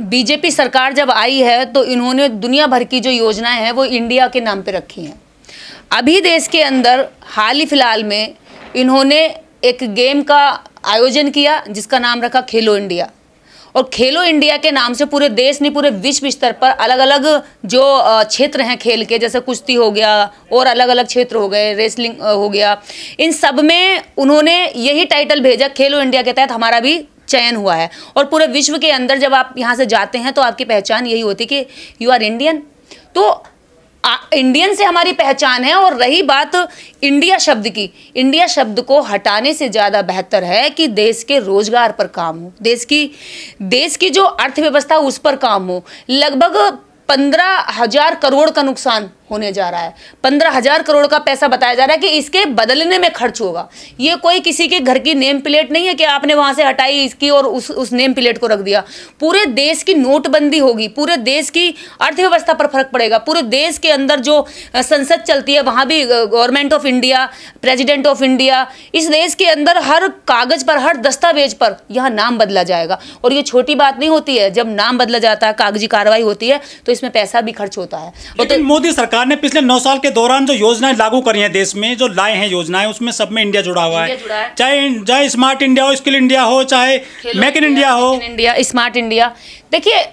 BJP सरकार जब आई है तो इन्होंने दुनिया भर की जो योजनाएं हैं वो इंडिया के नाम पे रखी हैं अभी देश के अंदर हाल ही फिलहाल में इन्होंने एक गेम का आयोजन किया जिसका नाम रखा खेलो इंडिया और खेलो इंडिया के नाम से पूरे देश ने पूरे विश्व स्तर पर अलग अलग जो क्षेत्र हैं खेल के जैसे कुश्ती हो गया और अलग अलग क्षेत्र हो गए रेसलिंग हो गया इन सब में उन्होंने यही टाइटल भेजा खेलो इंडिया के तहत हमारा भी चयन हुआ है और पूरे विश्व के अंदर जब आप यहाँ से जाते हैं तो आपकी पहचान यही होती कि यू आर इंडियन तो आ, इंडियन से हमारी पहचान है और रही बात इंडिया शब्द की इंडिया शब्द को हटाने से ज़्यादा बेहतर है कि देश के रोजगार पर काम हो देश की देश की जो अर्थव्यवस्था उस पर काम हो लगभग पंद्रह हजार करोड़ का नुकसान होने जा रहा है पंद्रह हजार करोड़ का पैसा बताया जा रहा है कि इसके बदलने में खर्च होगा ये कोई किसी के घर की नेम प्लेट नहीं है कि आपने वहां से हटाई इसकी और उस उस नेम प्लेट को रख दिया पूरे देश की नोटबंदी होगी पूरे देश की अर्थव्यवस्था पर फर्क पड़ेगा पूरे देश के अंदर जो संसद चलती है वहाँ भी government of India president of India इस देश के अंदर हर कागज पर हर दस्तावेज पर यहाँ नाम बदला जाएगा और ये छोटी बात नहीं होती है जब नाम बदला जाता है कागजी कार्रवाई होती है तो इसमें पैसा भी खर्च होता है तो- मोदी सरकार सरकार ने पिछले नौ साल के दौरान जो योजनाएं लागू करी हैं देश में जो लाए हैं योजनाएं उसमें सब में इंडिया जुड़ा हुआ है चाहे चाहे स्मार्ट इंडिया हो स्किल इंडिया हो चाहे मेक इन इंडिया हो इंडिया स्मार्ट इंडिया देखिए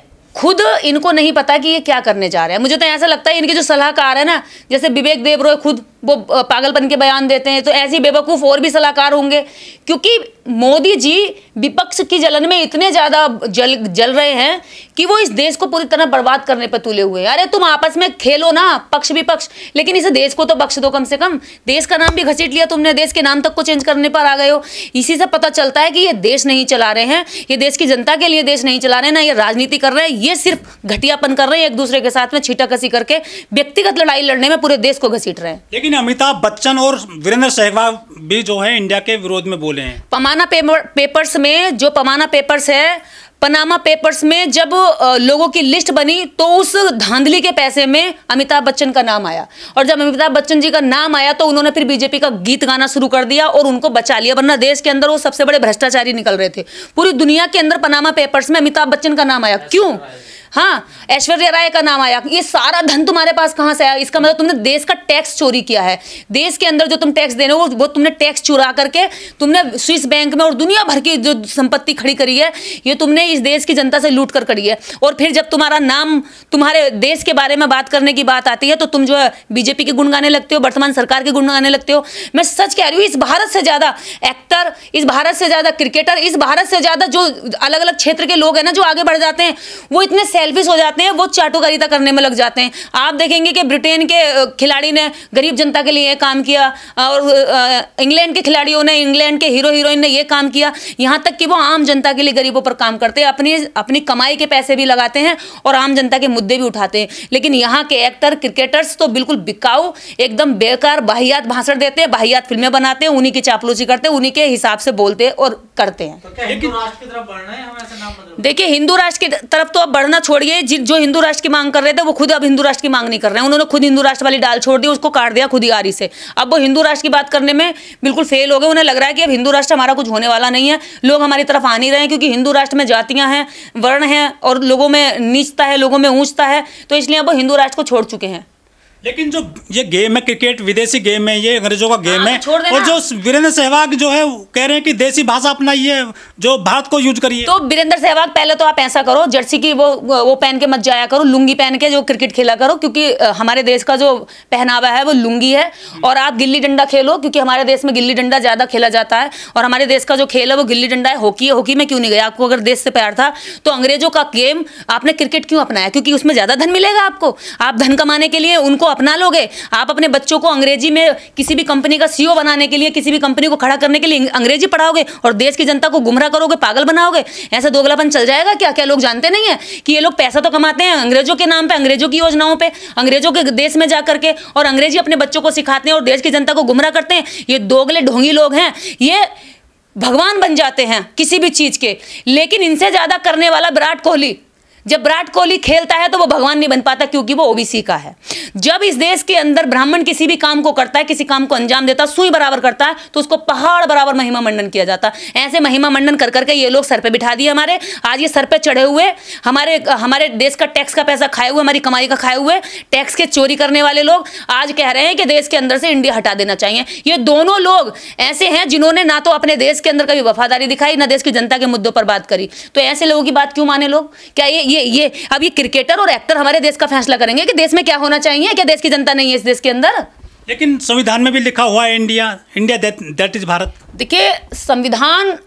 खुद इनको नहीं पता कि ये क्या करने जा रहे हैं मुझे तो ऐसा लगता है इनके जो सलाहकार है ना जैसे विवेक देवरो खुद वो पागलपन के बयान देते हैं तो ऐसे बेवकूफ़ और भी सलाहकार होंगे क्योंकि मोदी जी विपक्ष की जलन में इतने ज़्यादा जल जल रहे हैं कि वो इस देश को पूरी तरह बर्बाद करने पर तुले हुए हैं अरे तुम आपस में खेलो ना पक्ष विपक्ष लेकिन इसे देश को तो बख्श दो कम से कम देश का नाम भी घसीट लिया तुमने देश के नाम तक को चेंज करने पर आ गए हो इसी से पता चलता है कि ये देश नहीं चला रहे हैं ये देश की जनता के लिए देश नहीं चला रहे हैं ना ये राजनीति कर रहे हैं ये सिर्फ घटियापन कर रहे हैं एक दूसरे के साथ में छीटा करके व्यक्तिगत लड़ाई लड़ने में पूरे देश को घसीट रहे हैं लेकिन लेकिन अमिताभ बच्चन और वीरेंद्र सहवाग भी जो है इंडिया के विरोध में बोले हैं पमाना पेपर, पेपर्स में जो पमाना पेपर्स है पनामा पेपर्स में जब लोगों की लिस्ट बनी तो उस धांधली के पैसे में अमिताभ बच्चन का नाम आया और जब अमिताभ बच्चन जी का नाम आया तो उन्होंने फिर बीजेपी का गीत गाना शुरू कर दिया और उनको बचा लिया वरना देश के अंदर वो सबसे बड़े भ्रष्टाचारी निकल रहे थे पूरी दुनिया के अंदर पनामा पेपर्स में अमिताभ बच्चन का नाम आया क्यों हाँ ऐश्वर्या राय का नाम आया ये सारा धन तुम्हारे पास कहाँ से आया इसका मतलब तुमने देश का टैक्स चोरी किया है देश के अंदर जो तुम टैक्स देने हो वो तुमने टैक्स चुरा करके तुमने स्विस बैंक में और दुनिया भर की जो संपत्ति खड़ी करी है ये तुमने इस देश की जनता से लूट कर करी है और फिर जब तुम्हारा नाम तुम्हारे देश के बारे में बात करने की बात आती है तो तुम जो है बीजेपी के गुण गाने लगते हो वर्तमान सरकार के गुण गाने लगते हो मैं सच कह रही हूँ इस भारत से ज़्यादा एक्टर इस भारत से ज़्यादा क्रिकेटर इस भारत से ज़्यादा जो अलग अलग क्षेत्र के लोग हैं ना जो आगे बढ़ जाते हैं वो इतने सेल्फिश हो जाते हैं वो चाटुकारिता करने में लग जाते हैं आप देखेंगे कि ब्रिटेन के खिलाड़ी ने गरीब जनता के लिए काम किया और इंग्लैंड के खिलाड़ियों ने इंग्लैंड के हीरो हीरोइन ने ये काम किया यहाँ तक कि वो आम जनता के लिए गरीबों पर काम करते हैं अपनी अपनी कमाई के पैसे भी लगाते हैं और आम जनता के मुद्दे भी उठाते हैं लेकिन यहाँ के एक्टर क्रिकेटर्स तो बिल्कुल बिकाऊ एकदम बेकार बाहियात भाषण देते हैं बाहियात फिल्में बनाते हैं उन्हीं की चापलूसी करते हैं उन्हीं के हिसाब से बोलते और करते हैं तो देखिए हिंदू राष्ट्र की तरफ तो अब बढ़ना छोड़ छोड़िए जो हिंदू राष्ट्र की मांग कर रहे थे वो खुद अब हिंदू राष्ट्र की मांग नहीं कर रहे हैं उन्होंने खुद हिंदू राष्ट्र वाली डाल छोड़ दी उसको काट दिया खुद ही आरी से अब वो हिंदू राष्ट्र की बात करने में बिल्कुल फेल हो गए उन्हें लग रहा है कि अब हिंदू राष्ट्र हमारा कुछ होने वाला नहीं है लोग हमारी तरफ आ नहीं रहे हैं क्योंकि हिंदू राष्ट्र में जातियाँ हैं वर्ण हैं और लोगों में नीचता है लोगों में ऊंचता है तो इसलिए अब वो हिंदू राष्ट्र को छोड़ चुके हैं लेकिन जो ये गेम है क्रिकेट विदेशी गेम है ये अंग्रेजों का गेम हाँ, है और जो वीरेंद्र सहवाग जो है कह रहे हैं कि देसी भाषा अपनाइए जो भारत को यूज करिए तो वीरेंद्र सहवाग पहले तो आप ऐसा करो जर्सी की वो वो पहन के मत जाया करो लुंगी पहन के जो क्रिकेट खेला करो क्योंकि हमारे देश का जो पहनावा है वो लुंगी है और आप गिल्ली डंडा खेलो क्योंकि हमारे देश में गिल्ली डंडा ज्यादा खेला जाता है और हमारे देश का जो खेल है वो गिल्ली डंडा है हॉकी है हॉकी में क्यों नहीं गया आपको अगर देश से प्यार था तो अंग्रेजों का गेम आपने क्रिकेट क्यों अपनाया क्योंकि उसमें ज्यादा धन मिलेगा आपको आप धन कमाने के लिए उनको अपना लोगे आप अपने बच्चों को अंग्रेजी में किसी भी कंपनी का सीईओ e बनाने के लिए किसी भी कंपनी को खड़ा करने के लिए अंग्रेजी पढ़ाओगे और देश की जनता को गुमराह करोगे पागल बनाओगे ऐसा दोगलापन चल जाएगा क्या क्या लोग जानते नहीं है कि ये लोग पैसा तो कमाते हैं अंग्रेजों के नाम पर अंग्रेजों की योजनाओं पर अंग्रेजों के देश में जा करके और अंग्रेजी अपने बच्चों को सिखाते हैं और देश की जनता को गुमराह करते हैं ये दोगले ढोंगी लोग हैं ये भगवान बन जाते हैं किसी भी चीज के लेकिन इनसे ज्यादा करने वाला विराट कोहली जब विराट कोहली खेलता है तो वो भगवान नहीं बन पाता क्योंकि वो ओबीसी का है जब इस देश के अंदर ब्राह्मण किसी भी काम को करता है किसी काम को अंजाम देता है सुई बराबर करता है तो उसको पहाड़ बराबर महिमा मंडन किया जाता है ऐसे महिमा मंडन कर करके ये लोग सर पे बिठा दिए हमारे आज ये सर पे चढ़े हुए हमारे हमारे देश का टैक्स का पैसा खाए हुए हमारी कमाई का खाए हुए टैक्स के चोरी करने वाले लोग आज कह रहे हैं कि देश के अंदर से इंडिया हटा देना चाहिए ये दोनों लोग ऐसे हैं जिन्होंने ना तो अपने देश के अंदर कभी वफादारी दिखाई ना देश की जनता के मुद्दों पर बात करी तो ऐसे लोगों की बात क्यों माने लोग क्या ये ये ये अब ये क्रिकेटर और एक्टर हमारे देश का फैसला करेंगे कि देश में क्या होना चाहिए क्या देश की जनता नहीं है इस देश के अंदर लेकिन संविधान में भी लिखा हुआ है India India that is Bharat देखिए संविधान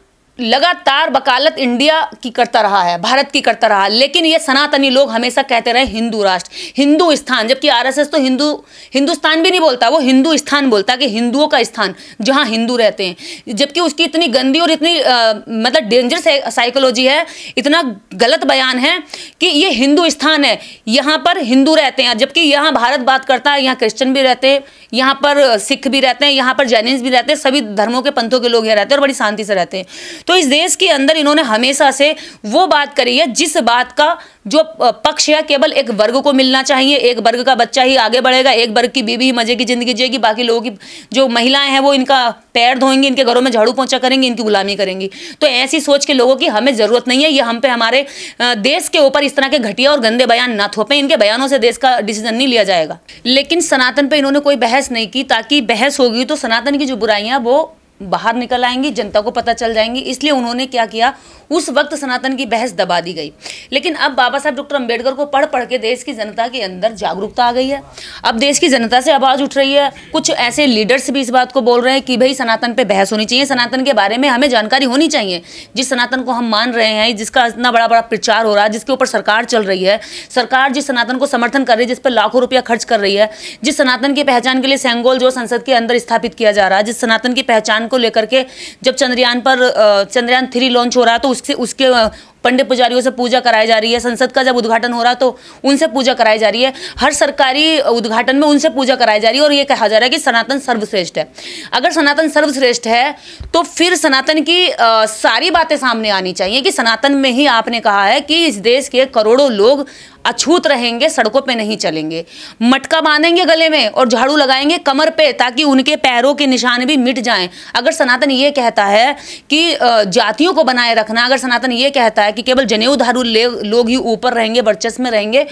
लगातार वकालत इंडिया की करता रहा है भारत की करता रहा लेकिन ये सनातनी लोग हमेशा कहते रहे हिंदू राष्ट्र हिंदू स्थान जबकि आरएसएस तो हिंदू हिंदुस्तान भी नहीं बोलता वो हिंदू स्थान बोलता है कि हिंदुओं का स्थान जहाँ हिंदू रहते हैं जबकि उसकी इतनी गंदी और इतनी आ, मतलब डेंजर साइकोलॉजी है इतना गलत बयान है कि ये हिंदू स्थान है यहाँ पर हिंदू रहते हैं जबकि यहाँ भारत बात करता है यहाँ क्रिश्चन भी रहते हैं यहाँ पर सिख भी रहते हैं यहाँ पर जैनिज भी रहते हैं सभी धर्मों के पंथों के लोग यहाँ रहते हैं और बड़ी शांति से रहते हैं तो इस देश के अंदर इन्होंने हमेशा से वो बात करी है जिस बात का जो पक्ष है केवल एक वर्ग को मिलना चाहिए एक वर्ग का बच्चा ही आगे बढ़ेगा एक वर्ग की बीवी ही मजे की जिंदगी जिएगी बाकी लोगों की जो महिलाएं हैं वो इनका पैर धोएंगी इनके घरों में झाड़ू पहुंचा करेंगी इनकी गुलामी करेंगी तो ऐसी सोच के लोगों की हमें ज़रूरत नहीं है ये हम पे हमारे देश के ऊपर इस तरह के घटिया और गंदे बयान ना थोपे इनके बयानों से देश का डिसीजन नहीं लिया जाएगा लेकिन सनातन पर इन्होंने कोई बहस नहीं की ताकि बहस होगी तो सनातन की जो बुराइयां वो बाहर निकल आएंगी जनता को पता चल जाएंगी इसलिए उन्होंने क्या किया उस वक्त सनातन की बहस दबा दी गई लेकिन अब बाबा साहब डॉक्टर अंबेडकर को पढ़ पढ़ के देश की जनता के अंदर जागरूकता आ गई है अब देश की जनता से आवाज़ उठ रही है कुछ ऐसे लीडर्स भी इस बात को बोल रहे हैं कि भाई सनातन पर बहस होनी चाहिए सनातन के बारे में हमें जानकारी होनी चाहिए जिस सनातन को हम मान रहे हैं जिसका इतना बड़ा बड़ा प्रचार हो रहा है जिसके ऊपर सरकार चल रही है सरकार जिस सनातन को समर्थन कर रही है जिस पर लाखों रुपया खर्च कर रही है जिस सनातन की पहचान के लिए सेंगोल जो संसद के अंदर स्थापित किया जा रहा है जिस सनातन की पहचान को लेकर के जब चंद्रयान पर चंद्रयान थ्री लॉन्च हो रहा है तो उससे उसके पंडित पुजारियों से पूजा कराई जा रही है संसद का जब उद्घाटन हो रहा तो उनसे पूजा कराई जा रही है हर सरकारी उद्घाटन में उनसे पूजा कराई जा रही है और ये कहा जा रहा है कि सनातन सर्वश्रेष्ठ है अगर सनातन सर्वश्रेष्ठ है तो फिर सनातन की सारी बातें सामने आनी चाहिए कि सनातन में ही आपने कहा है कि इस देश के करोड़ों लोग अछूत रहेंगे सड़कों पे नहीं चलेंगे मटका बांधेंगे गले में और झाड़ू लगाएंगे कमर पे ताकि उनके पैरों के निशान भी मिट जाएं अगर सनातन ये कहता है कि जातियों को बनाए रखना अगर सनातन ये कहता है कि केवल जनेऊ धारू लोग ही ऊपर रहेंगे वर्चस्व में रहेंगे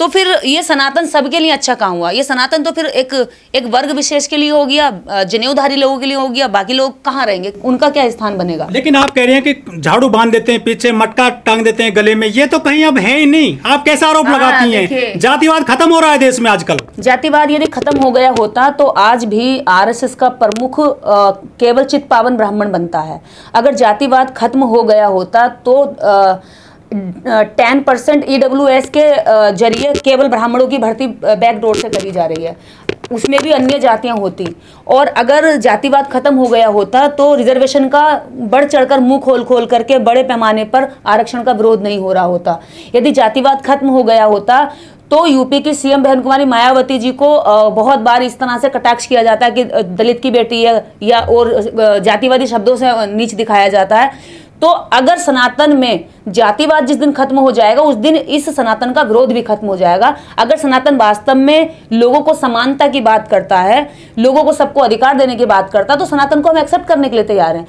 तो फिर ये सनातन सबके लिए अच्छा काम हुआ ये सनातन तो फिर एक एक वर्ग विशेष के लिए हो गया जनेऊधारी लोगों के लिए हो गया बाकी लोग कहाँ रहेंगे उनका क्या स्थान बनेगा लेकिन आप कह रहे हैं कि झाड़ू बांध देते हैं पीछे मटका टांग देते हैं गले में ये तो कहीं अब है ही नहीं आप कैसा आरोप हाँ, लगाती है जातिवाद खत्म हो रहा है देश में आजकल जातिवाद यदि खत्म हो गया होता तो आज भी आर का प्रमुख केवल चित्त पावन ब्राह्मण बनता है अगर जातिवाद खत्म हो गया होता तो टेन परसेंट ई e के जरिए केवल ब्राह्मणों की भर्ती बैकडोर से करी जा रही है उसमें भी अन्य जातियां होती और अगर जातिवाद खत्म हो गया होता तो रिजर्वेशन का बढ़ चढ़कर मुंह खोल खोल करके बड़े पैमाने पर आरक्षण का विरोध नहीं हो रहा होता यदि जातिवाद खत्म हो गया होता तो यूपी की सीएम बहन कुमारी मायावती जी को बहुत बार इस तरह से कटाक्ष किया जाता है कि दलित की बेटी है या और जातिवादी शब्दों से नीच दिखाया जाता है तो अगर सनातन में जातिवाद जिस दिन खत्म हो जाएगा उस दिन इस सनातन का विरोध भी खत्म हो जाएगा अगर सनातन वास्तव में लोगों को समानता की बात करता है लोगों को सबको अधिकार देने की बात करता है तो सनातन को हम एक्सेप्ट करने के लिए तैयार हैं